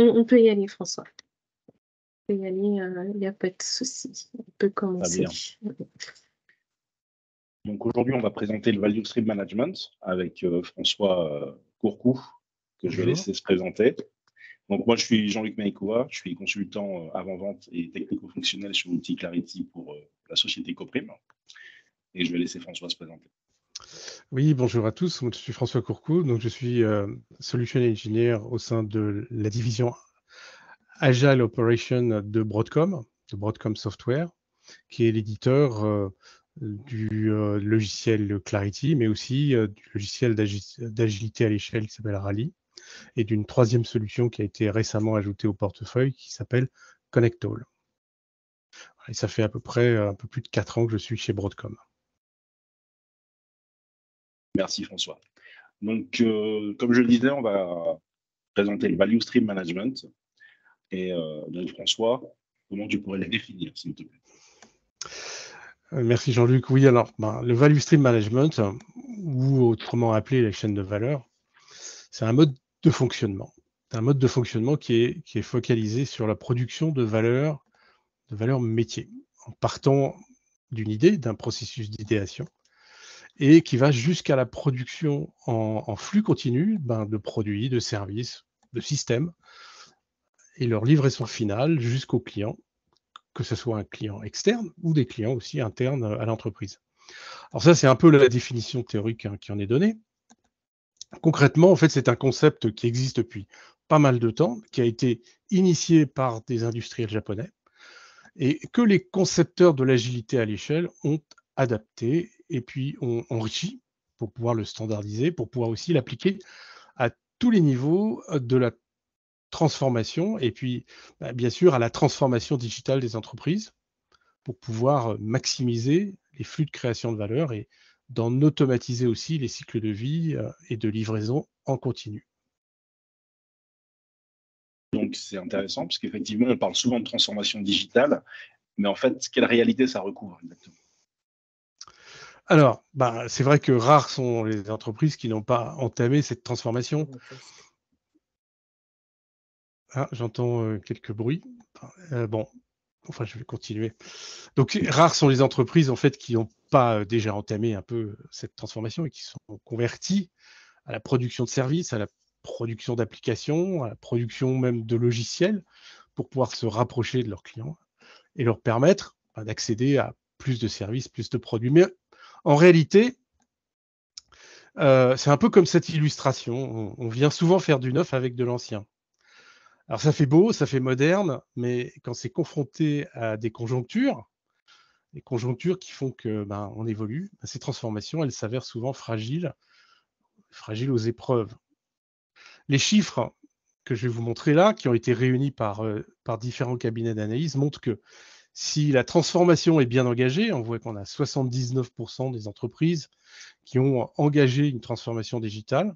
On, peut y aller, François. On peut y aller, il euh, n'y a pas de souci. On peut commencer. Donc aujourd'hui, on va présenter le Value Stream Management avec euh, François euh, Courcou, que je vais laisser se présenter. Donc moi, je suis Jean-Luc Maïkoa, je suis consultant avant-vente et technico-fonctionnel sur l'outil Clarity pour la société Coprime. Et je vais laisser François se présenter. Oui, bonjour à tous. je suis François Courcou. Donc, je suis euh, Solution Engineer au sein de la division Agile Operation de Broadcom, de Broadcom Software, qui est l'éditeur euh, du euh, logiciel Clarity, mais aussi du logiciel d'agilité à l'échelle qui s'appelle Rally, et d'une troisième solution qui a été récemment ajoutée au portefeuille qui s'appelle Connectall. Et ça fait à peu près un peu plus de quatre ans que je suis chez Broadcom. Merci François. Donc, euh, comme je le disais, on va présenter le Value Stream Management. Et euh, donc, François, comment tu pourrais le définir, s'il te plaît euh, Merci Jean-Luc. Oui, alors, ben, le Value Stream Management, ou autrement appelé la chaîne de valeur, c'est un mode de fonctionnement. C'est un mode de fonctionnement qui est, qui est focalisé sur la production de valeur, de valeur métier, en partant d'une idée, d'un processus d'idéation, et qui va jusqu'à la production en, flux continu ben, de produits, de services, de systèmes, et leur livraison finale jusqu'au client, que ce soit un client externe ou des clients aussi internes à l'entreprise. Alors ça, c'est un peu la définition théorique hein, qui en est donnée. Concrètement, en fait, c'est un concept qui existe depuis pas mal de temps, qui a été initié par des industriels japonais et que les concepteurs de l'agilité à l'échelle ont adapté et puis on enrichit pour pouvoir le standardiser, pour pouvoir aussi l'appliquer à tous les niveaux euh, de la transformation et puis bah, bien sûr à la transformation digitale des entreprises pour pouvoir euh, maximiser les flux de création de valeur et d'en automatiser aussi les cycles de vie euh, et de livraison en continu. Donc c'est intéressant parce qu'effectivement on parle souvent de transformation digitale, mais en fait quelle réalité ça recouvre exactement alors, bah, c'est vrai que rares sont les entreprises qui n'ont pas entamé cette transformation. Ah, j'entends euh, quelques bruits. Euh, bon, enfin, je vais continuer. Donc, rares sont les entreprises en fait qui n'ont pas euh, déjà entamé un peu cette transformation et qui sont converties à la production de services, à la production d'applications, à la production même de logiciels pour pouvoir se rapprocher de leurs clients et leur permettre bah, d'accéder à plus de services, plus de produits, en réalité, euh, c'est un peu comme cette illustration. On, vient souvent faire du neuf avec de l'ancien. Alors ça fait beau, ça fait moderne, mais quand c'est confronté à des conjonctures, des conjonctures qui font que ben, on évolue, ben, ces transformations, elles s'avèrent souvent fragiles, fragiles aux épreuves. Les chiffres que je vais vous montrer là, qui ont été réunis par, euh, par différents cabinets d'analyse, montrent que si la transformation est bien engagée, on voit qu'on a 79% des entreprises qui ont engagé une transformation digitale.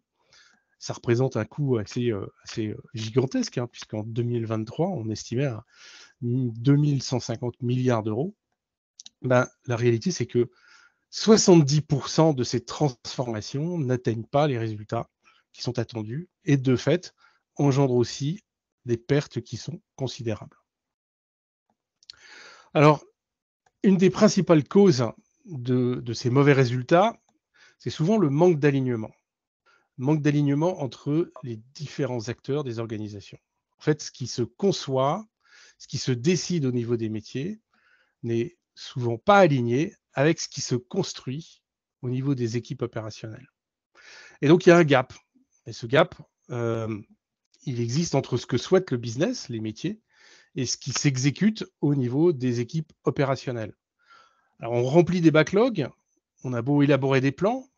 Ça représente un coût assez, euh, assez euh, gigantesque, hein, puisqu'en 2023, on estimait à 2150 milliards d'euros. Ben, la réalité, c'est que 70% de ces transformations n'atteignent pas les résultats qui sont attendus et de fait engendrent aussi des pertes qui sont considérables. Alors, une des principales causes de, ces mauvais résultats, c'est souvent le manque d'alignement. Manque d'alignement entre les différents acteurs des organisations. En fait, ce qui se conçoit, ce qui se décide au niveau des métiers, n'est souvent pas aligné avec ce qui se construit au niveau des équipes opérationnelles. Et donc, il y a un gap. Et ce gap, euh, il existe entre ce que souhaite le business, les métiers, et ce qui s'exécute au niveau des équipes opérationnelles. Alors, on remplit des backlogs, on a beau élaborer des plans,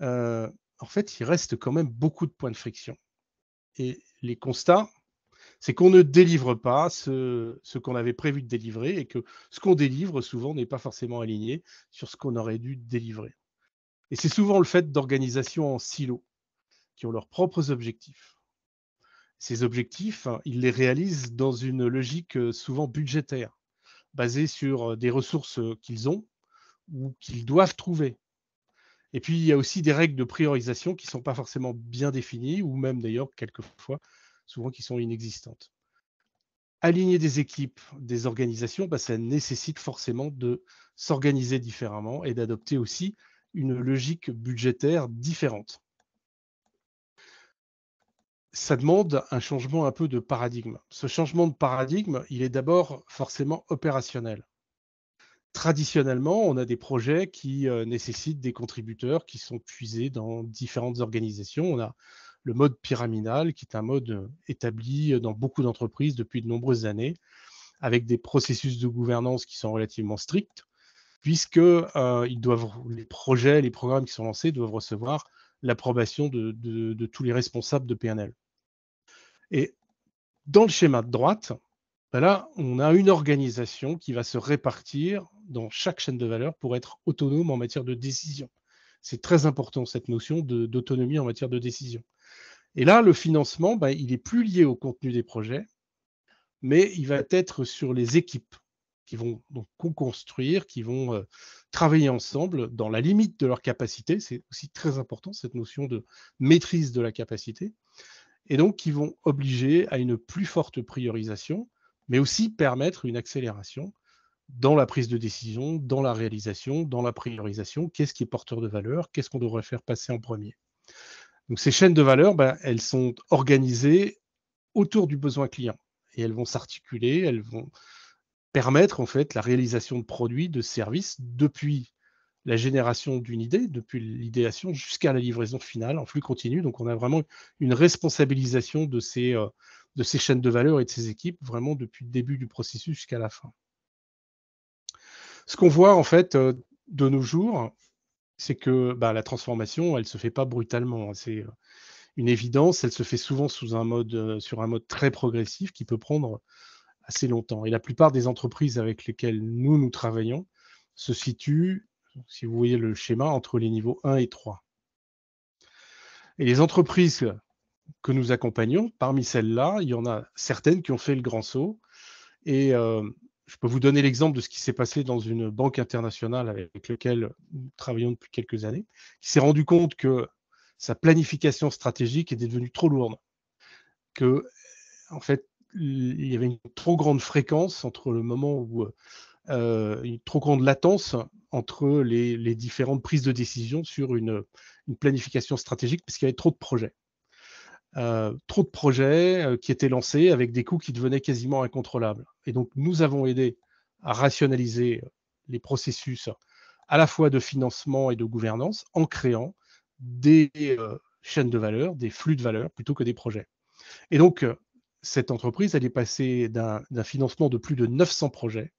euh, en fait, il reste quand même beaucoup de points de friction. Et les constats, c'est qu'on ne délivre pas ce, ce qu'on avait prévu de délivrer et que ce qu'on délivre souvent n'est pas forcément aligné sur ce qu'on aurait dû délivrer. Et c'est souvent le fait d'organisations en silos qui ont leurs propres objectifs ces objectifs, hein, ils les réalisent dans une logique euh, souvent budgétaire, basée sur euh, des ressources euh, qu'ils ont ou qu'ils doivent trouver. Et puis, il y a aussi des règles de priorisation qui ne sont pas forcément bien définies, ou même d'ailleurs, quelquefois, souvent qui sont inexistantes. Aligner des équipes, des organisations, bah, ça nécessite forcément de s'organiser différemment et d'adopter aussi une logique budgétaire différente ça demande un changement un peu de paradigme. Ce changement de paradigme, il est d'abord forcément opérationnel. Traditionnellement, on a des projets qui euh, nécessitent des contributeurs qui sont puisés dans différentes organisations. On a le mode pyramidal, qui est un mode euh, établi euh, dans beaucoup d'entreprises depuis de nombreuses années, avec des processus de gouvernance qui sont relativement stricts, puisque les projets, les programmes qui sont lancés doivent recevoir l'approbation de, tous les responsables de PNL. Et dans le schéma de droite, ben là, on a une organisation qui va se répartir dans chaque chaîne de valeur pour être autonome en matière de décision. C'est très important, cette notion d'autonomie en matière de décision. Et là, le financement, ben, il est plus lié au contenu des projets, mais il va être sur les équipes qui vont donc co-construire, qui vont euh, travailler ensemble dans la limite de leur capacité. C'est aussi très important, cette notion de maîtrise de la capacité et donc qui vont obliger à une plus forte priorisation, mais aussi permettre une accélération dans la prise de décision, dans la réalisation, dans la priorisation, qu'est-ce qui est porteur de valeur, qu'est-ce qu'on devrait faire passer en premier. Donc ces chaînes de valeur, ben, elles sont organisées autour du besoin client et elles vont s'articuler, elles vont permettre en fait la réalisation de produits, de services depuis la génération d'une idée, depuis l'idéation jusqu'à la livraison finale en flux continu. Donc on a vraiment une responsabilisation de ces, euh, de ces chaînes de valeur et de ces équipes, vraiment depuis le début du processus jusqu'à la fin. Ce qu'on voit en fait euh, de nos jours, c'est que bah, la transformation, elle se fait pas brutalement. Hein. c'est euh, une évidence, elle se fait souvent sous un mode, sur un mode très progressif qui peut prendre assez longtemps. Et la plupart des entreprises avec lesquelles nous, nous travaillons se situent si vous voyez le schéma, entre les niveaux 1 et 3. Et les entreprises que nous accompagnons, parmi celles-là, il y en a certaines qui ont fait le grand saut. Et euh, je peux vous donner l'exemple de ce qui s'est passé dans une banque internationale avec laquelle nous travaillons depuis quelques années, qui s'est rendu compte que sa planification stratégique était devenue trop lourde, que en fait il y avait une trop grande fréquence entre le moment où euh, euh, une trop grande latence entre les, différentes prises de décision sur une, planification stratégique, parce qu'il y avait trop de projets. Euh, trop de projets euh, qui étaient lancés avec des coûts qui devenaient quasiment incontrôlables. Et donc, nous avons aidé à rationaliser les processus à la fois de financement et de gouvernance en créant des chaînes de valeur, des flux de valeur plutôt que des projets. Et donc, cette entreprise, elle est passée d'un financement de plus de 900 projets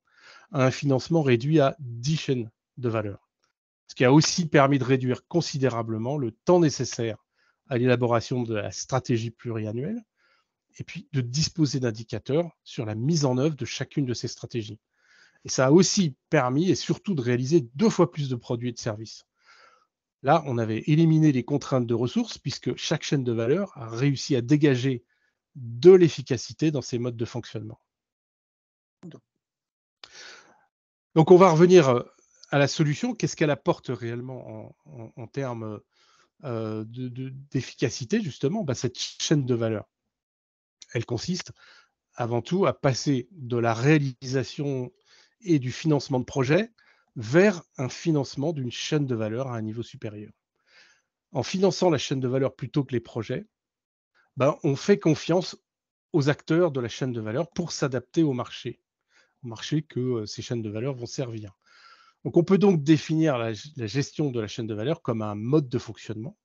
à un financement réduit à 10 chaînes de valeur. Ce qui a aussi permis de réduire considérablement le temps nécessaire à l'élaboration de la stratégie pluriannuelle et puis de disposer d'indicateurs sur la mise en œuvre de chacune de ces stratégies. Et ça a aussi permis et surtout de réaliser deux fois plus de produits et de services. Là, on avait éliminé les contraintes de ressources puisque chaque chaîne de valeur a réussi à dégager de l'efficacité dans ses modes de fonctionnement. Donc on va revenir euh, à la solution. Qu'est-ce qu'elle apporte réellement en, termes euh, d'efficacité, justement, bah, cette chaîne de valeur Elle consiste avant tout à passer de la réalisation et du financement de projets vers un financement d'une chaîne de valeur à un niveau supérieur. En finançant la chaîne de valeur plutôt que les projets, bah, on fait confiance aux acteurs de la chaîne de valeur pour s'adapter au marché au marché que euh, ces chaînes de valeur vont servir. Donc on peut donc définir la, gestion de la chaîne de valeur comme un mode de fonctionnement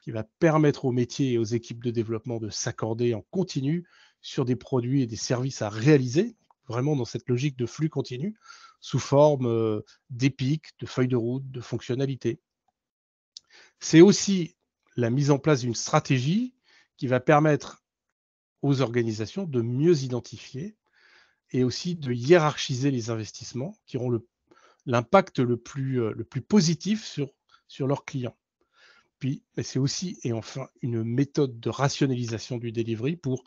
qui va permettre aux métiers et aux équipes de développement de s'accorder en continu sur des produits et des services à réaliser, vraiment dans cette logique de flux continu, sous forme euh, d'épics de feuilles de route, de fonctionnalités. C'est aussi la mise en place d'une stratégie qui va permettre aux organisations de mieux identifier et aussi de hiérarchiser les investissements qui auront l'impact euh, le, plus, positif sur, sur leurs clients. Puis, c'est aussi et enfin une méthode de rationalisation du delivery pour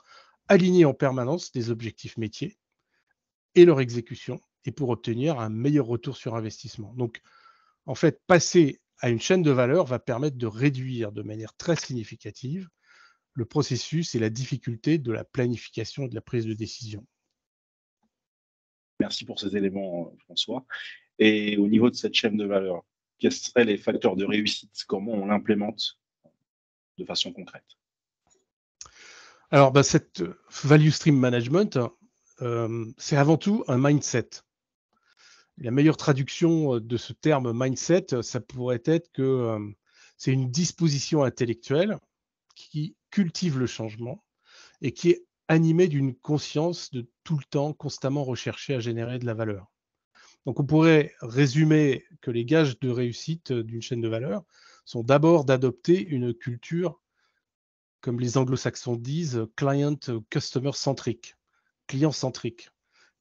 aligner en permanence des objectifs métiers et leur exécution et pour obtenir un meilleur retour sur investissement. Donc, en fait, passer à une chaîne de valeur va permettre de réduire de manière très significative le processus et la difficulté de la planification et de la prise de décision. Merci pour ces éléments, François. Et au niveau de cette chaîne de valeur, quels seraient les facteurs de réussite Comment on l'implémente de façon concrète Alors, bah, cette value stream management, euh, c'est avant tout un mindset. La meilleure traduction euh, de ce terme mindset, ça pourrait être que euh, c'est une disposition intellectuelle qui cultive le changement et qui est animé d'une conscience de tout le temps constamment rechercher à générer de la valeur. Donc on pourrait résumer que les gages de réussite euh, d'une chaîne de valeur sont d'abord d'adopter une culture, comme les anglo-saxons disent, client-customer centric, client-centrique,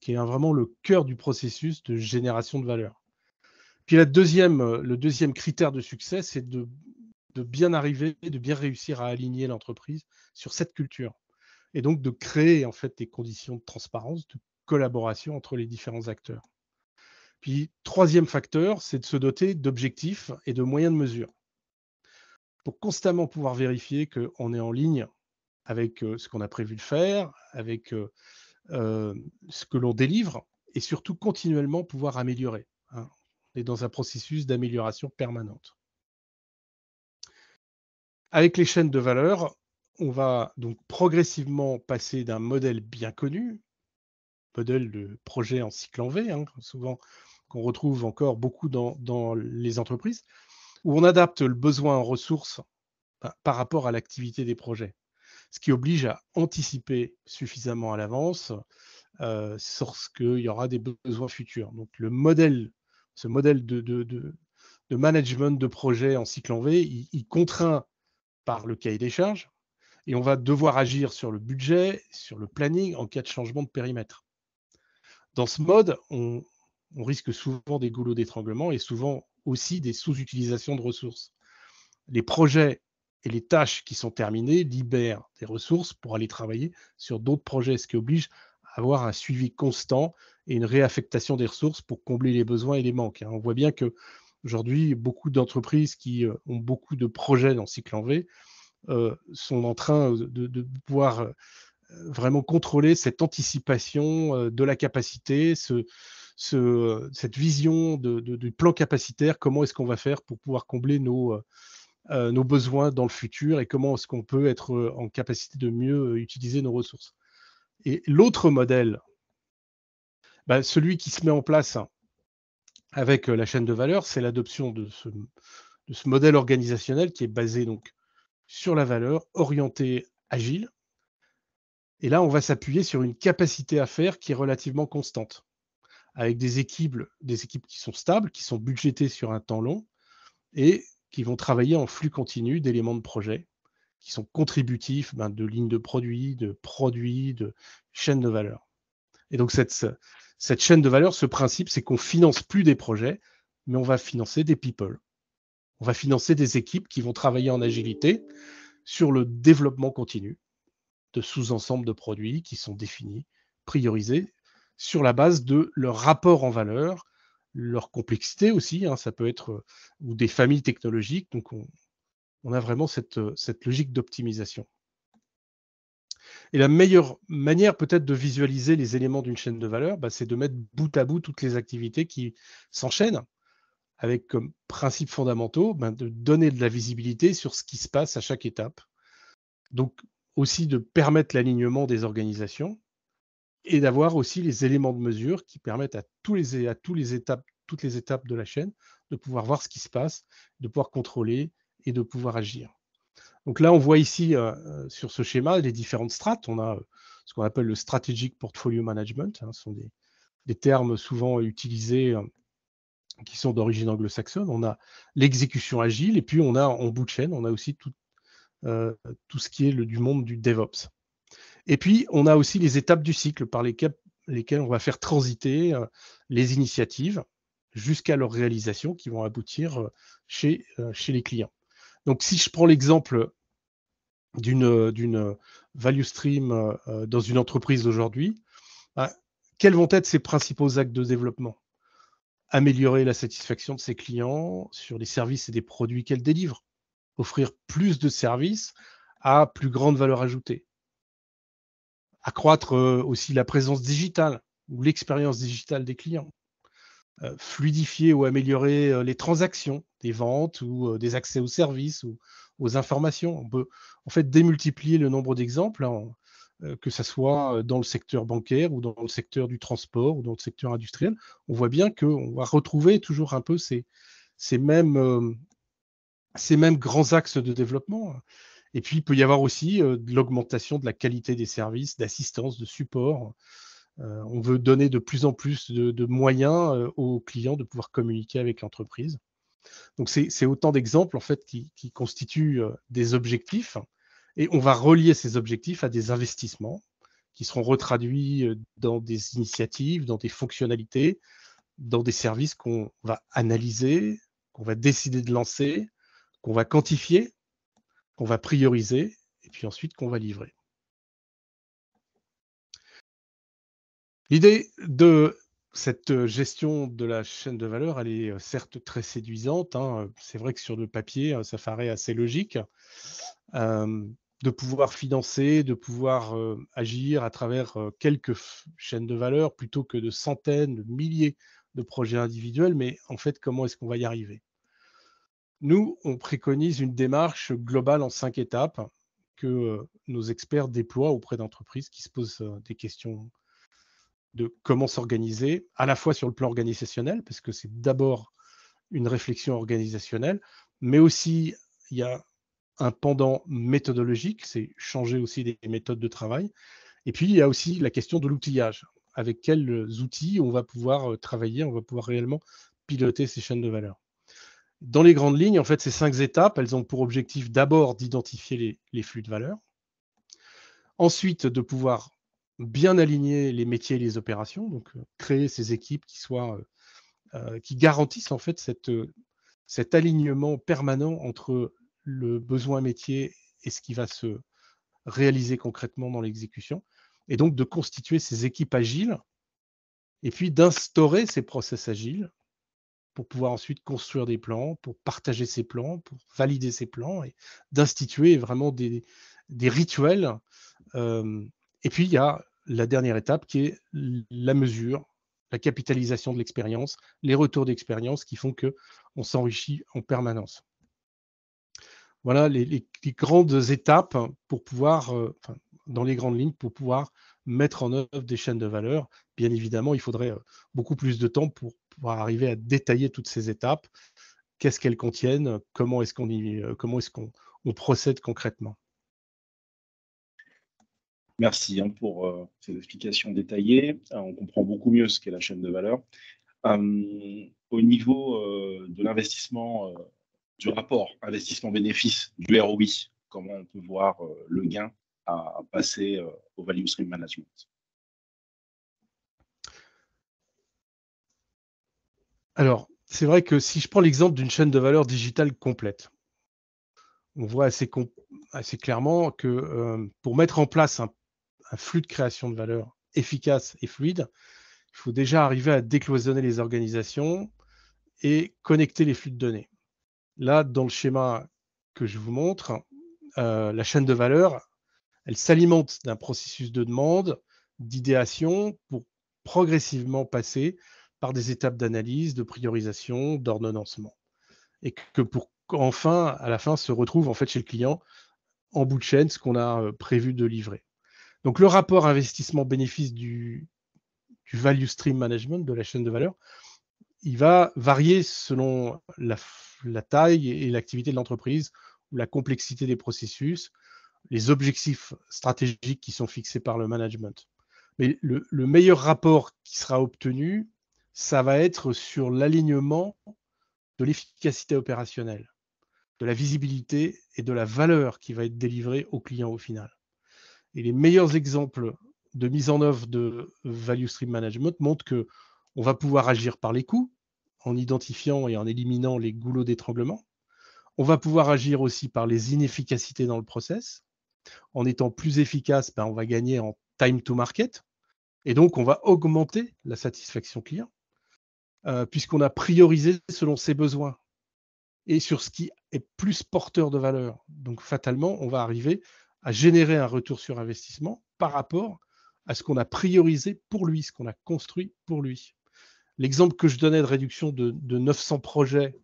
qui est vraiment le cœur du processus de génération de valeur. Puis la deuxième, euh, le deuxième critère de succès, c'est de, de bien arriver, de bien réussir à aligner l'entreprise sur cette culture et donc de créer en fait des conditions de transparence, de collaboration entre les différents acteurs. Puis, troisième facteur, c'est de se doter d'objectifs et de moyens de mesure pour constamment pouvoir vérifier qu'on est en ligne avec euh, ce qu'on a prévu de faire, avec euh, euh, ce que l'on délivre, et surtout continuellement pouvoir améliorer. Hein. On est dans un processus d'amélioration permanente. Avec les chaînes de valeur, on va donc progressivement passer d'un modèle bien connu, modèle de projet en cycle en V, hein, souvent qu'on retrouve encore beaucoup dans, les entreprises, où on adapte le besoin en ressources ben, par rapport à l'activité des projets, ce qui oblige à anticiper suffisamment à l'avance euh, sur qu'il y aura des besoins futurs. Donc le modèle, ce modèle de, de, de, management de projet en cycle en V, il contraint par le cahier des charges, et on va devoir agir sur le budget, sur le planning en cas de changement de périmètre. Dans ce mode, on, risque souvent des goulots d'étranglement et souvent aussi des sous-utilisations de ressources. Les projets et les tâches qui sont terminées libèrent des ressources pour aller travailler sur d'autres projets, ce qui oblige à avoir un suivi constant et une réaffectation des ressources pour combler les besoins et les manques. Hein. On voit bien que aujourd'hui, beaucoup d'entreprises qui euh, ont beaucoup de projets dans Cycle en V euh, sont en train euh, de, pouvoir euh, vraiment contrôler cette anticipation de la capacité, cette vision du plan capacitaire, comment est-ce qu'on va faire pour pouvoir combler nos, besoins dans le futur et comment est-ce qu'on peut être en capacité de mieux utiliser nos ressources. Et l'autre modèle, bah, celui qui se met en place avec la chaîne de valeur, c'est l'adoption de ce, de ce modèle organisationnel qui est basé donc sur la valeur, orientée, agile. Et là, on va s'appuyer sur une capacité à faire qui est relativement constante, avec des équipes, des équipes qui sont stables, qui sont budgétées sur un temps long et qui vont travailler en flux continu d'éléments de projet qui sont contributifs ben, de lignes de produits, de produits, de chaînes de valeur. Et donc, cette, cette chaîne de valeur, ce principe, c'est qu'on finance plus des projets, mais on va financer des people. On va financer des équipes qui vont travailler en agilité sur le développement continu de sous-ensembles de produits qui sont définis, priorisés, sur la base de leur rapport en valeur, leur complexité aussi, hein. ça peut être, euh, ou des familles technologiques. Donc, on, a vraiment euh, cette, logique d'optimisation. Et la meilleure manière peut-être de visualiser les éléments d'une chaîne de valeur, bah, c'est de mettre bout à bout toutes les activités qui s'enchaînent avec comme principes fondamentaux ben, de donner de la visibilité sur ce qui se passe à chaque étape. Donc aussi de permettre l'alignement des organisations et d'avoir aussi les éléments de mesure qui permettent à, tous les, à les étapes, toutes les étapes de la chaîne de pouvoir voir ce qui se passe, de pouvoir contrôler et de pouvoir agir. Donc là, on voit ici euh, euh, sur ce schéma les différentes strates. On a euh, ce qu'on appelle le strategic portfolio management. Hein, ce sont des termes souvent utilisés qui sont d'origine anglo-saxonne. On a l'exécution agile et puis on a en bout de chaîne, on a aussi tout, euh, tout ce qui est le, du monde du DevOps. Et puis on a aussi les étapes du cycle par lesquelles, on va faire transiter euh, les initiatives jusqu'à leur réalisation qui vont aboutir euh, chez, chez les clients. Donc si je prends l'exemple d'une value stream dans une entreprise aujourd'hui, bah, quels vont être ses principaux actes de développement améliorer la satisfaction de ses clients sur les services et des produits qu'elle délivre, offrir plus de services à plus grande valeur ajoutée, accroître euh, aussi la présence digitale ou l'expérience digitale des clients, euh, fluidifier ou améliorer euh, les transactions, des ventes ou des accès aux services ou aux informations. On peut en fait démultiplier le nombre d'exemples. Euh, que ce soit euh, dans le secteur bancaire ou dans le secteur du transport ou dans le secteur industriel, on voit bien qu'on va retrouver toujours un peu ces, euh, ces, mêmes, grands axes de développement. Et puis, il peut y avoir aussi de l'augmentation de la qualité des services, d'assistance, de support. on veut donner de plus en plus de, moyens aux clients de pouvoir communiquer avec l'entreprise. Donc, c'est autant d'exemples en fait qui constituent des objectifs et on va relier ces objectifs à des investissements qui seront retraduits euh, dans des initiatives, dans des fonctionnalités, dans des services qu'on va analyser, qu'on va décider de lancer, qu'on va quantifier, qu'on va prioriser, et puis ensuite qu'on va livrer. L'idée de cette euh, gestion de la chaîne de valeur, elle est euh, certes très séduisante. Hein, c'est vrai que sur le papier, ça paraît assez logique de pouvoir financer, de pouvoir agir à travers quelques chaînes de valeur plutôt que de centaines, de milliers de projets individuels. Mais en fait, comment est-ce qu'on va y arriver Nous, on préconise une démarche globale en cinq étapes que nos experts déploient auprès d'entreprises qui se posent des questions de comment s'organiser, à la fois sur le plan organisationnel, parce que c'est d'abord une réflexion organisationnelle, mais aussi il y a un pendant méthodologique, c'est changer aussi des méthodes de travail. Et puis, il y a aussi la question de l'outillage. Avec quels outils on va pouvoir euh, travailler, on va pouvoir réellement piloter ces chaînes de valeur. Dans les grandes lignes, en fait, ces cinq étapes, elles ont pour objectif d'abord d'identifier les, flux de valeur, ensuite de pouvoir bien aligner les métiers et les opérations, donc euh, créer ces équipes qui soient euh, qui garantissent en fait cette, cet alignement permanent entre le besoin métier et ce qui va se réaliser concrètement dans l'exécution, et donc de constituer ces équipes agiles, et puis d'instaurer ces process agiles pour pouvoir ensuite construire des plans, pour partager ces plans, pour valider ces plans, et d'instituer vraiment des, rituels. Euh, et puis il y a la dernière étape qui est la mesure, la capitalisation de l'expérience, les retours d'expérience qui font que on s'enrichit en permanence voilà les, grandes étapes pour pouvoir, euh, dans les grandes lignes, pour pouvoir mettre en œuvre des chaînes de valeur. Bien évidemment, il faudrait euh, beaucoup plus de temps pour pouvoir arriver à détailler toutes ces étapes. Qu'est-ce qu'elles contiennent Comment est-ce qu'on euh, procède concrètement Merci hein, pour ces explications détaillées. on comprend beaucoup mieux ce qu'est la chaîne de valeur. Hum, au niveau de l'investissement du rapport investissement-bénéfice du ROI, comment on peut voir euh, le gain à passer euh, au value stream management. Alors, c'est vrai que si je prends l'exemple d'une chaîne de valeur digitale complète, on voit assez, clairement que euh, pour mettre en place un, flux de création de valeur efficace et fluide, il faut déjà arriver à décloisonner les organisations et connecter les flux de données. Là, dans le schéma que je vous montre, euh, la chaîne de valeur, elle s'alimente d'un processus de demande, d'idéation, pour progressivement passer par des étapes d'analyse, de priorisation, d'ordonnancement. Et que pour enfin, à la fin, se retrouve en fait chez le client en bout de chaîne ce qu'on a euh, prévu de livrer. Donc le rapport investissement-bénéfice du value stream management de la chaîne de valeur, il va varier selon la, taille et l'activité de l'entreprise ou la complexité des processus, les objectifs stratégiques qui sont fixés par le management. Mais le, le meilleur rapport qui sera obtenu, ça va être sur l'alignement de l'efficacité opérationnelle, de la visibilité et de la valeur qui va être délivrée au client au final. Et les meilleurs exemples de mise en œuvre de Value Stream Management montrent que on va pouvoir agir par les coûts, en identifiant et en éliminant les goulots d'étranglement. On va pouvoir agir aussi par les inefficacités dans le process. En étant plus efficace, ben, on va gagner en time to market. Et donc, on va augmenter la satisfaction client, euh, puisqu'on a priorisé selon ses besoins et sur ce qui est plus porteur de valeur. Donc, fatalement, on va arriver à générer un retour sur investissement par rapport à ce qu'on a priorisé pour lui, ce qu'on a construit pour lui. L'exemple que je donnais de réduction de, 900 projets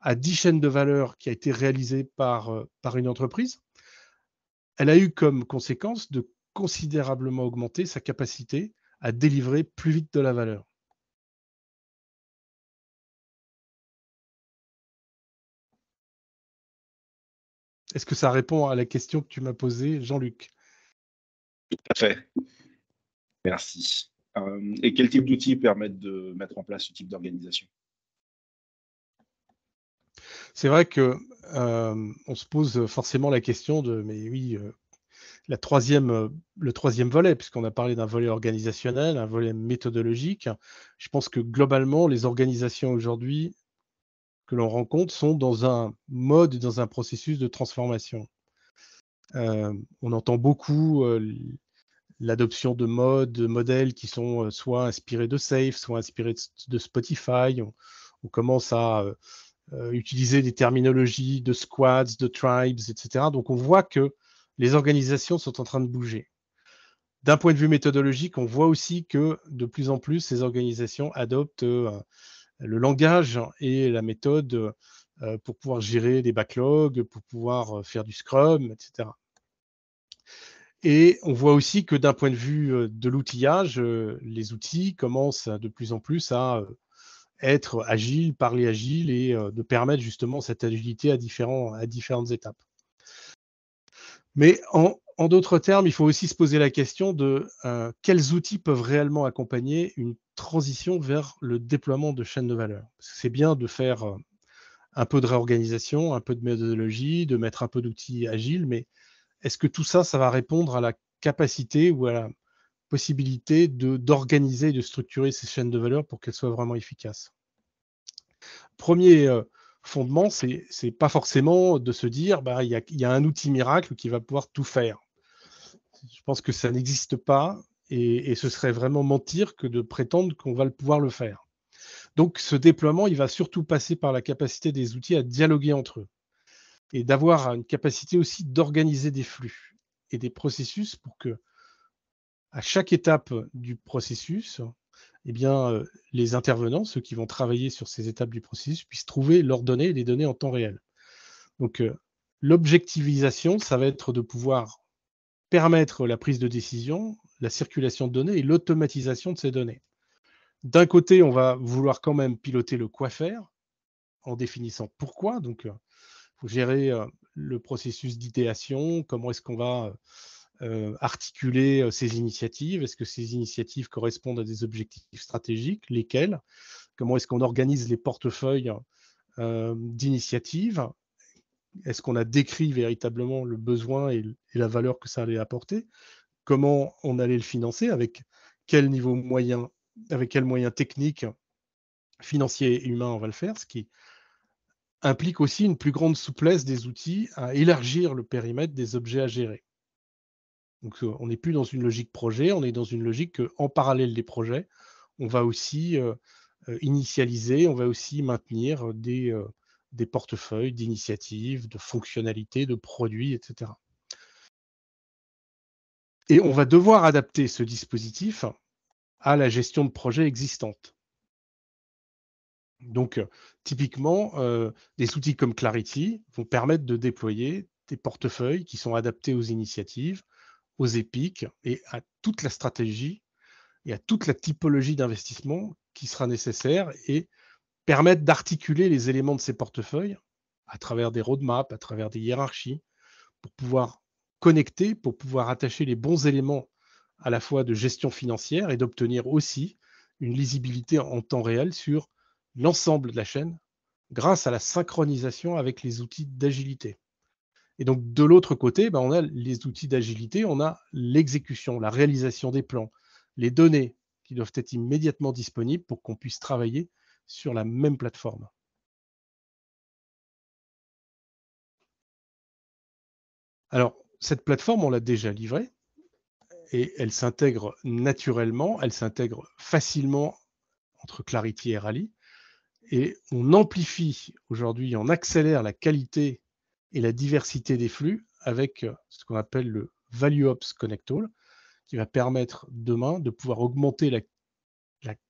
à 10 chaînes de valeur qui a été réalisée par, euh, par une entreprise, elle a eu comme conséquence de considérablement augmenter sa capacité à délivrer plus vite de la valeur. Est-ce que ça répond à la question que tu m'as posée, Jean-Luc Tout à fait. Merci. Euh, et quel type d'outils permettent de mettre en place ce type d'organisation c'est vrai que euh, on se pose forcément la question de mais oui euh, la troisième, le troisième volet, puisqu'on a parlé d'un volet organisationnel, un volet méthodologique, je pense que globalement, les organisations aujourd'hui que l'on rencontre sont dans un mode, dans un processus de transformation. on entend beaucoup l'adoption de modes, de modèles qui sont euh, soit inspirés de Safe, soit inspirés de, Spotify. On, commence à euh, euh, utiliser des terminologies de squads, de tribes, etc. Donc on voit que les organisations sont en train de bouger. D'un point de vue méthodologique, on voit aussi que de plus en plus, ces organisations adoptent le langage et la méthode pour pouvoir gérer des backlogs, pour pouvoir faire du Scrum, etc. Et on voit aussi que d'un point de vue euh, de l'outillage, euh, les outils commencent de plus en plus à euh, être agiles, parler agile et de permettre justement cette agilité à, différents, à différentes étapes. Mais en, d'autres termes, il faut aussi se poser la question de quels outils peuvent réellement accompagner une transition vers le déploiement de chaînes de valeur. C'est bien de faire un peu de réorganisation, un peu de méthodologie, de mettre un peu d'outils agiles, mais est-ce que tout ça, ça va répondre à la capacité ou à la possibilité d'organiser et de structurer ces chaînes de valeur pour qu'elles soient vraiment efficaces Premier euh, fondement, c'est n'est pas forcément de se dire bah, il, y a, un outil miracle qui va pouvoir tout faire. Je pense que ça n'existe pas et, et, ce serait vraiment mentir que de prétendre qu'on va le pouvoir le faire. Donc ce déploiement, il va surtout passer par la capacité des outils à dialoguer entre eux et d'avoir une capacité aussi d'organiser des flux et des processus pour que à chaque étape du processus, eh bien, euh, les intervenants, ceux qui vont travailler sur ces étapes du processus, puissent trouver leurs données et les données en temps réel. Donc, euh, l'objectivisation, ça va être de pouvoir permettre la prise de décision, la circulation de données et l'automatisation de ces données. D'un côté, on va vouloir quand même piloter le quoi faire en définissant pourquoi. Donc, euh, faut gérer le processus d'idéation, comment est-ce qu'on va articuler ces initiatives Est-ce que ces initiatives correspondent à des objectifs stratégiques Lesquels Comment est-ce qu'on organise les portefeuilles d'initiatives Est-ce qu'on a décrit véritablement le besoin et, la valeur que ça allait apporter Comment on allait le financer Avec quel niveau moyen Avec quel moyen technique, financier et humain on va le faire Ce qui implique aussi une plus grande souplesse des outils à élargir le périmètre des objets à gérer. Donc euh, on n'est plus dans une logique projet, on est dans une logique en parallèle des projets, on va aussi euh, euh, initialiser, on va aussi maintenir des, portefeuilles d'initiatives, de fonctionnalités, de produits, etc. Et on va devoir adapter ce dispositif à la gestion de projets existantes. Donc, euh, typiquement, euh, des outils comme Clarity vont permettre de déployer des portefeuilles qui sont adaptés aux initiatives, aux épiques et à toute la stratégie et à toute la typologie d'investissement qui sera nécessaire et permettre d'articuler les éléments de ces portefeuilles à travers des roadmaps, à travers des hiérarchies, pour pouvoir connecter, pour pouvoir attacher les bons éléments à la fois de gestion financière et d'obtenir aussi une lisibilité en temps réel sur l'ensemble de la chaîne grâce à la synchronisation avec les outils d'agilité. Et donc, de l'autre côté, ben, on a les outils d'agilité, on a l'exécution, la réalisation des plans, les données qui doivent être immédiatement disponibles pour qu'on puisse travailler sur la même plateforme. Alors, cette plateforme, on l'a déjà livrée et elle s'intègre naturellement, elle s'intègre facilement entre Clarity et Rally et on amplifie aujourd'hui, on accélère la qualité et la diversité des flux avec euh, ce qu'on appelle le ValueOps Connect qui va permettre demain de pouvoir augmenter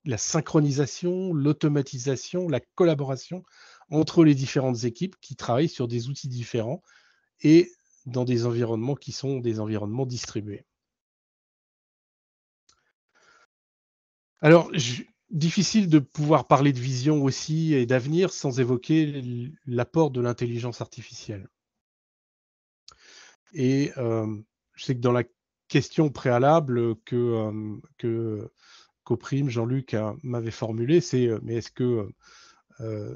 la, synchronisation, l'automatisation, la collaboration entre les différentes équipes qui travaillent sur des outils différents et dans des environnements qui sont des environnements distribués. Alors, je difficile de pouvoir parler de vision aussi et d'avenir sans évoquer l'apport de l'intelligence artificielle. Et euh, je sais que dans la question préalable que, Coprime, euh, Jean-Luc m'avait formulée, c'est euh, mais est-ce que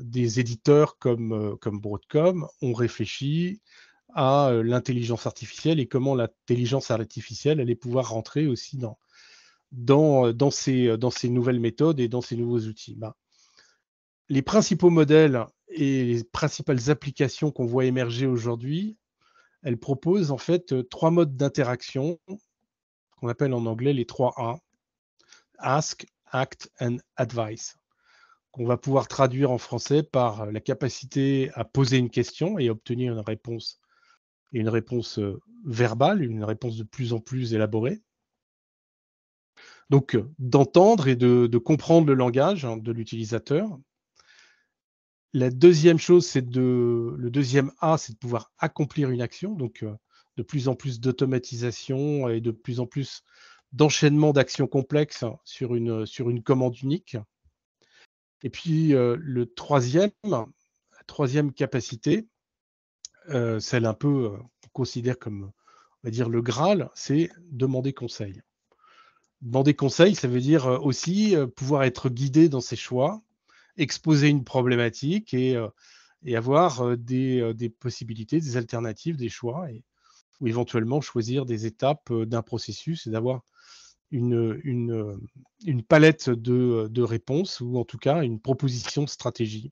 des éditeurs comme, comme Broadcom ont réfléchi à l'intelligence artificielle et comment l'intelligence artificielle allait pouvoir rentrer aussi dans, euh, euh, dans, ces, nouvelles méthodes et dans ces nouveaux outils. Bah, les principaux modèles et les principales applications qu'on voit émerger aujourd'hui, elles proposent en fait euh, trois modes d'interaction qu'on appelle en anglais les trois A Ask, Act and Advice qu'on va pouvoir traduire en français par la capacité à poser une question et à obtenir une réponse, une réponse verbale, une réponse de plus en plus élaborée, donc, euh, d'entendre et de, comprendre le langage hein, de l'utilisateur. La deuxième chose, c'est de. Le deuxième A, c'est de pouvoir accomplir une action. Donc, euh, de plus en plus d'automatisation et de plus en plus d'enchaînement d'actions complexes hein, sur une, sur une commande unique. Et puis, euh, le troisième, la troisième capacité, celle un peu qu'on considère comme, on va dire, le Graal, c'est demander conseil. Demander conseil, ça veut dire euh, aussi euh, pouvoir être guidé dans ses choix, exposer une problématique et, euh, avoir des, possibilités, des alternatives, des choix, et, ou éventuellement choisir des étapes d'un processus et d'avoir une, palette de, de, réponses ou en tout cas une proposition de stratégie.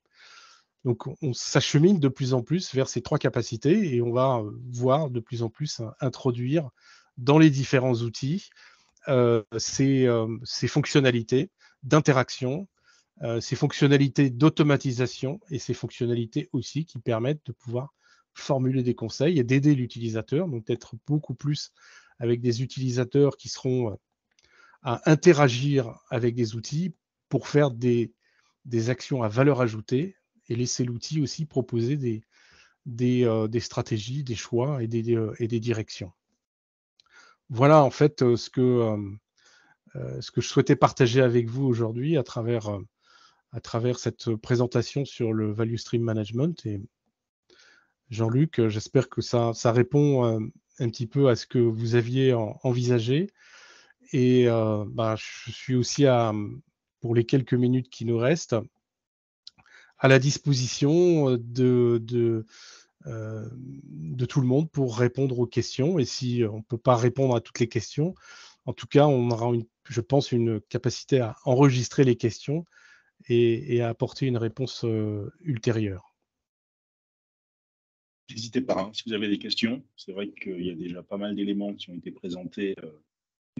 Donc on s'achemine de plus en plus vers ces trois capacités et on va voir de plus en plus introduire dans les différents outils euh, euh, ces, fonctionnalités d'interaction, euh, ces fonctionnalités d'automatisation et ces fonctionnalités aussi qui permettent de pouvoir formuler des conseils et d'aider l'utilisateur, donc d'être beaucoup plus avec des utilisateurs qui seront à interagir avec des outils pour faire des, actions à valeur ajoutée et laisser l'outil aussi proposer des, stratégies, des choix et des directions voilà en fait ce que, ce que je souhaitais partager avec vous aujourd'hui à travers, à travers cette présentation sur le Value Stream Management. Et Jean-Luc, j'espère que ça, répond un petit peu à ce que vous aviez envisagé. Et bah, je suis aussi à, pour les quelques minutes qui nous restent à la disposition de, euh, de tout le monde pour répondre aux questions. Et si euh, on ne peut pas répondre à toutes les questions, en tout cas, on aura, une, je pense, une capacité à enregistrer les questions et, à apporter une réponse euh, ultérieure. N'hésitez pas, hein, si vous avez des questions. C'est vrai qu'il y a déjà pas mal d'éléments qui ont été présentés,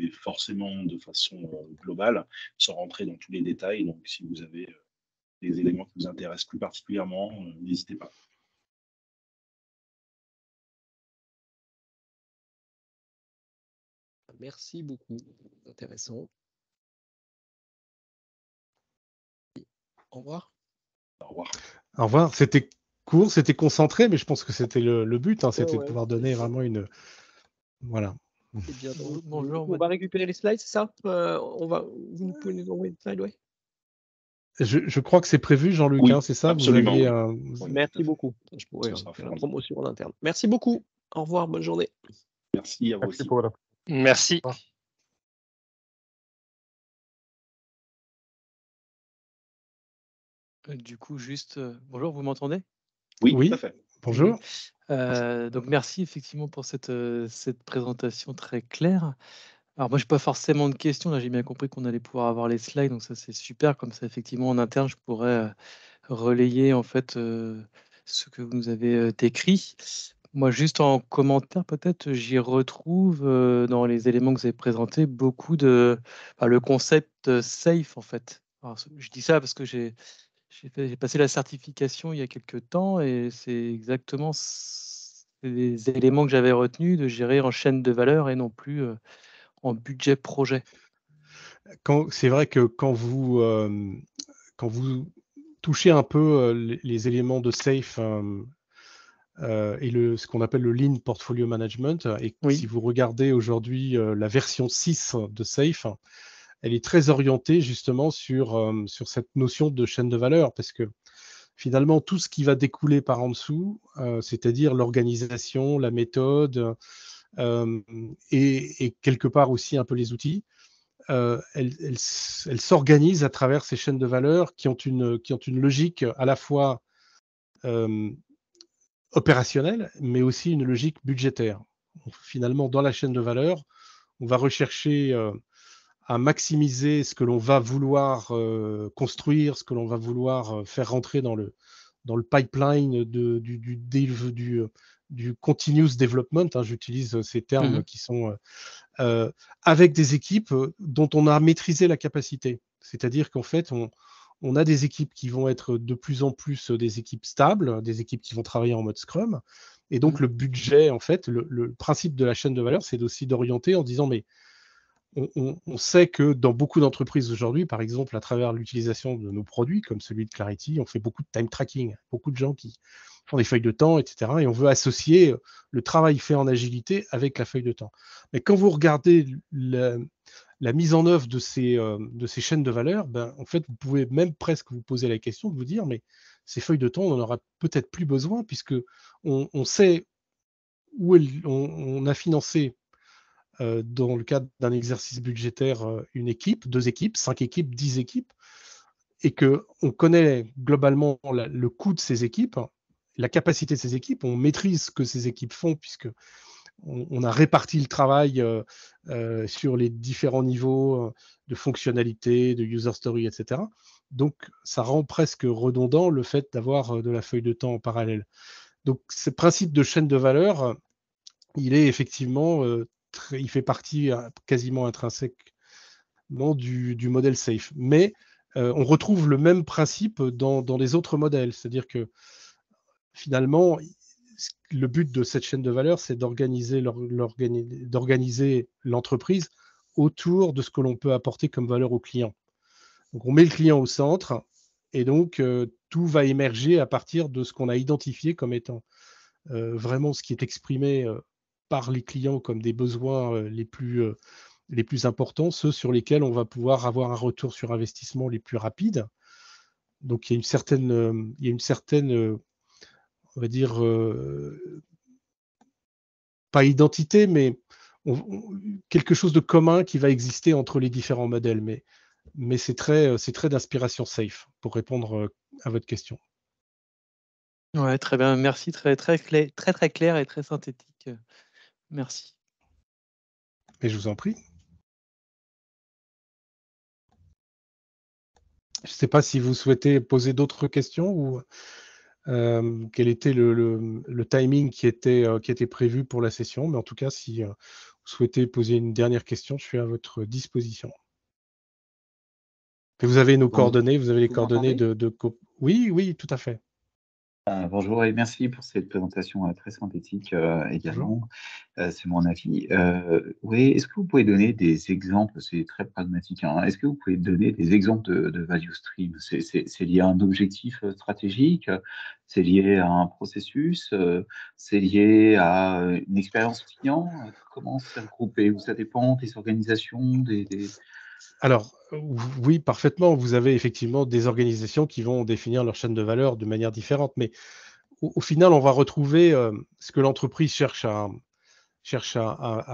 et forcément de façon globale, sans rentrer dans tous les détails. Donc, si vous avez des éléments qui vous intéressent plus particulièrement, n'hésitez pas. Merci beaucoup. Intéressant. Au revoir. Au revoir. Au revoir. C'était court, c'était concentré, mais je pense que c'était le, but. Hein. c'était de pouvoir donner vraiment une. Voilà. Eh bonjour, on va... récupérer les slides, c'est ça euh, on va... Vous pouvez nous envoyer les slides, oui je, crois que c'est prévu, Jean-Luc, c'est ça Merci beaucoup. Je pourrais faire la promotion en interne. Merci beaucoup. Au revoir, bonne journée. Merci à vous Merci aussi. Merci. Euh, du coup, juste, euh, bonjour, vous m'entendez oui, tout à fait. Bonjour. Euh, donc merci effectivement pour cette, cette présentation très claire. Alors moi, je n'ai pas forcément de questions. Là, j'ai bien compris qu'on allait pouvoir avoir les slides, donc ça c'est super. Comme ça, effectivement, en interne, je pourrais relayer en fait ce que vous nous avez décrit. Moi, juste en commentaire, peut-être, j'y retrouve euh, dans les éléments que vous avez présentés beaucoup de le concept euh, safe en fait. je dis ça parce que j'ai passé la certification il y a quelques temps et c'est exactement les éléments que j'avais retenus de gérer en chaîne de valeur et non plus euh, en budget projet. C'est vrai que quand vous, quand vous touchez un peu les éléments de safe euh, et le, ce qu'on appelle le Lean Portfolio Management. Euh, et si vous regardez aujourd'hui euh, la version 6 de Safe, elle est très orientée justement sur, sur cette notion de chaîne de valeur, parce que finalement, tout ce qui va découler par en dessous, c'est-à-dire l'organisation, la méthode, et, quelque part aussi un peu les outils, elle, elle, elle s'organise à travers ces chaînes de valeur qui ont une, qui ont une logique à la fois opérationnelle, mais aussi une logique budgétaire. finalement, dans la chaîne de valeur, on va rechercher euh, à maximiser ce que l'on va vouloir euh, construire, ce que l'on va vouloir euh, faire rentrer dans le, dans le pipeline du, du, du, continuous development, hein, j'utilise ces termes mmh qui sont avec des équipes dont on a maîtrisé la capacité. C'est-à-dire qu'en fait, on, on a des équipes qui vont être de plus en plus des équipes stables, des équipes qui vont travailler en mode Scrum. Et donc, mmh. le budget, en fait, le, principe de la chaîne de valeur, c'est aussi d'orienter en disant, mais on, sait que dans beaucoup d'entreprises aujourd'hui, par exemple, à travers l'utilisation de nos produits, comme celui de Clarity, on fait beaucoup de time tracking, beaucoup de gens qui font des feuilles de temps, etc. Et on veut associer le travail fait en agilité avec la feuille de temps. Mais quand vous regardez le, la mise en œuvre de ces, euh, de ces chaînes de valeur, ben, en fait, vous pouvez même presque vous poser la question de vous dire, mais ces feuilles de temps, on n'en aura peut-être plus besoin, puisque on, sait où on, a financé, euh, dans le cadre d'un exercice budgétaire, euh, une équipe, deux équipes, cinq équipes, dix équipes, et qu'on connaît globalement le coût de ces équipes, la capacité de ces équipes, on maîtrise ce que ces équipes font, puisque on, a réparti le travail euh, euh, sur les différents niveaux euh, de fonctionnalité, de user story, etc. Donc, ça rend presque redondant le fait d'avoir de la feuille de temps en parallèle. Donc, ce principe de chaîne de valeur, il est effectivement, il fait partie quasiment intrinsèquement du, du, modèle SAFE. Mais on retrouve le même principe dans, dans les autres modèles, c'est-à-dire que finalement, le but de cette chaîne de valeur, c'est d'organiser l'entreprise autour de ce que l'on peut apporter comme valeur au client. Donc on met le client au centre et donc euh, tout va émerger à partir de ce qu'on a identifié comme étant euh, vraiment ce qui est exprimé euh, par les clients comme des besoins les plus, importants, ceux sur lesquels on va pouvoir avoir un retour sur investissement les plus rapides. Donc il y a une certaine on va dire, euh, pas identité, mais quelque chose de commun qui va exister entre les différents modèles. Mais, c'est très, euh, très d'inspiration safe pour répondre euh, à votre question. Ouais, très bien, merci, très très clair, très très clair et très synthétique. Merci. Mais je vous en prie. Je ne sais pas si vous souhaitez poser d'autres questions ou euh, quel était le, timing qui était, euh, qui était prévu pour la session. Mais en tout cas, si euh, vous souhaitez poser une dernière question, je suis à votre disposition. vous avez nos coordonnées, vous avez les coordonnées de, de, Oui, oui, tout à fait. Euh, bonjour et merci pour cette présentation euh, très synthétique et euh, également. c'est mon avis. oui, est-ce que vous pouvez donner des exemples C'est très pragmatique. Hein, est-ce que vous pouvez donner des exemples de, value stream C'est lié à un objectif stratégique C'est lié à un processus C'est lié à une expérience client Comment c'est regroupé ça dépend des organisations, des alors, oui, parfaitement. Vous avez effectivement des organisations qui vont définir leur chaîne de valeur de manière différente, mais au, final, on va retrouver euh, ce que l'entreprise cherche à,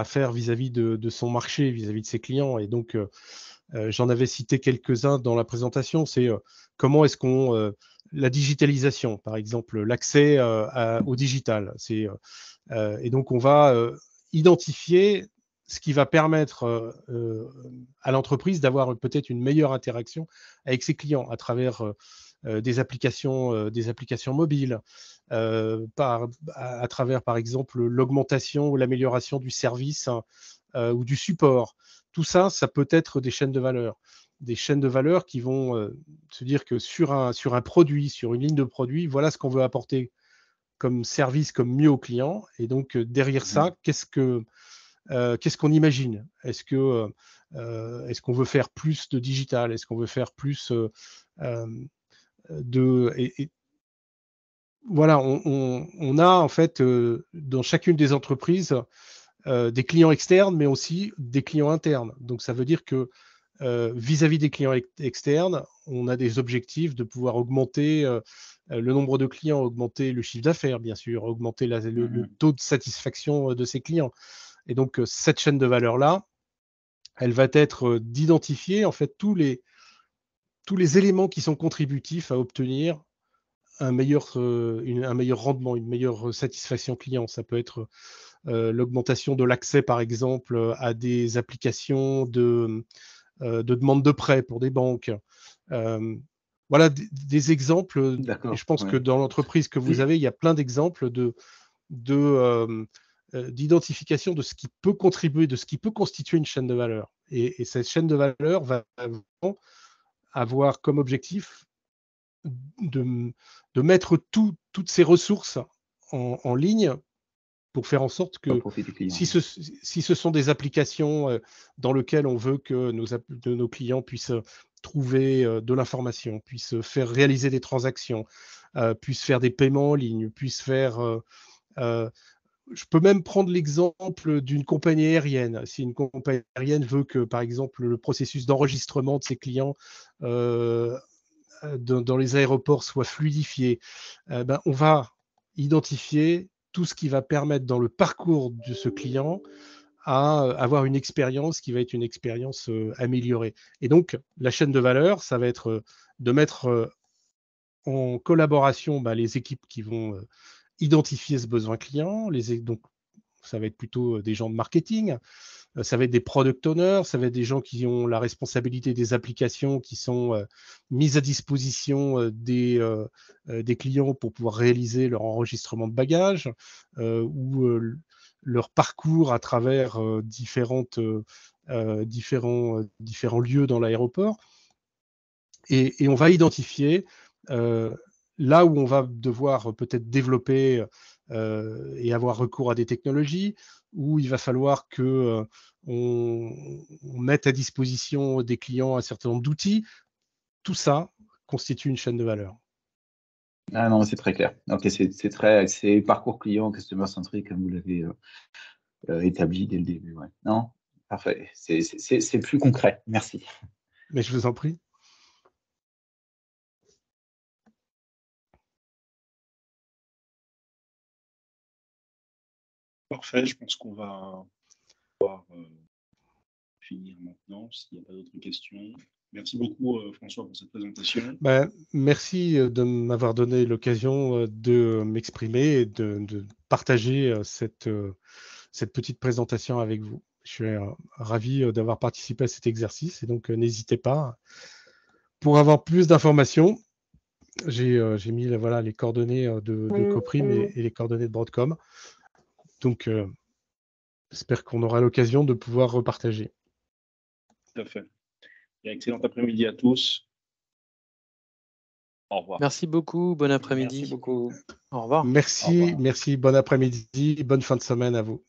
faire vis-à-vis de, son marché, vis-à-vis de ses clients. Et donc, euh, euh, j'en avais cité quelques-uns dans la présentation. C'est comment est-ce qu'on la digitalisation, par exemple, l'accès au digital. et donc on va identifier ce qui va permettre euh, euh, à l'entreprise d'avoir peut-être une meilleure interaction avec ses clients à travers euh, des applications, des applications mobiles, par, à, travers par exemple l'augmentation ou l'amélioration du service hein, ou du support. Tout ça, ça peut être des chaînes de valeur des chaînes de valeur qui vont se dire que sur un, sur un produit, sur une ligne de produit, voilà ce qu'on veut apporter comme service, comme mieux au client. Et donc, derrière mmh. ça, qu'est-ce que euh, qu'est-ce qu'on imagine Est-ce que euh, est-ce qu'on veut faire plus de digital Est-ce qu'on veut faire plus euh, de voilà, on, a en fait dans chacune des entreprises des clients externes, mais aussi des clients internes. Donc ça veut dire que vis-à-vis des clients externes, on a des objectifs de pouvoir augmenter le nombre de clients, augmenter le chiffre d'affaires, bien sûr, augmenter le, mmh taux de satisfaction de ces clients. Et donc, euh, cette chaîne de valeur-là, elle va être euh, d'identifier en fait tous les, tous les éléments qui sont contributifs à obtenir un meilleur, euh, un meilleur rendement, une meilleure satisfaction client. Ça peut être l'augmentation de l'accès, par exemple, à des applications de, de demande de prêt pour des banques. voilà des, exemples. je pense que dans l'entreprise que vous avez, il y a plein d'exemples de, de euh, d'identification de ce qui peut contribuer, de ce qui peut constituer une chaîne de valeur. Et, cette chaîne de valeur va avoir comme objectif de, de mettre toutes ces ressources en, ligne pour faire en sorte que si ce, sont des applications euh, dans lesquelles on veut que nos, de nos clients puissent euh, trouver de l'information, puissent faire réaliser des transactions, puissent faire des paiements en ligne, puissent faire je peux même prendre l'exemple d'une compagnie aérienne. Si une compagnie aérienne veut que, par exemple, le processus d'enregistrement de ses clients euh, euh, dans, les aéroports soit fluidifié, eh ben, on va identifier tout ce qui va permettre dans le parcours de ce client à euh, avoir une expérience qui va être une expérience améliorée. Et donc, la chaîne de valeur, ça va être de mettre en collaboration bah, les équipes qui vont identifier ce besoin client, les, donc ça va être plutôt euh, des gens de marketing, euh, ça va être des product owners, ça va être des gens qui ont la responsabilité des applications qui sont euh, mises à disposition des, des, clients pour pouvoir réaliser leur enregistrement de bagages ou leur parcours à travers différentes, différents, différents lieux dans l'aéroport. Et, et, on va identifier là où on va devoir euh, peut-être développer euh, euh, et avoir recours à des technologies, où il va falloir que on, mette à disposition des clients un certain nombre d'outils, tout ça constitue une chaîne de valeur. Ah non, c'est très clair. c'est très c'est parcours client, customer centric, comme vous l'avez établi dès le début. Non, parfait. C'est plus concret. Merci. Mais je vous en prie. Parfait, je pense qu'on va pouvoir euh, finir maintenant s'il n'y a pas d'autres questions. Merci beaucoup euh, François pour cette présentation. Ben, merci euh, de m'avoir donné l'occasion de m'exprimer et de, partager cette, petite présentation avec vous. Je suis ravi d'avoir participé à cet exercice et donc n'hésitez pas. Pour avoir plus d'informations, j'ai mis voilà, les coordonnées de, mm, Coprime mm. et les coordonnées de Broadcom. Donc, euh, j'espère qu'on aura l'occasion de pouvoir repartager. Tout à fait. excellent après-midi à tous. Au revoir. Merci beaucoup. Bon après-midi. Merci beaucoup. Au revoir. Merci, merci. Bon après-midi. Bonne fin de semaine à vous.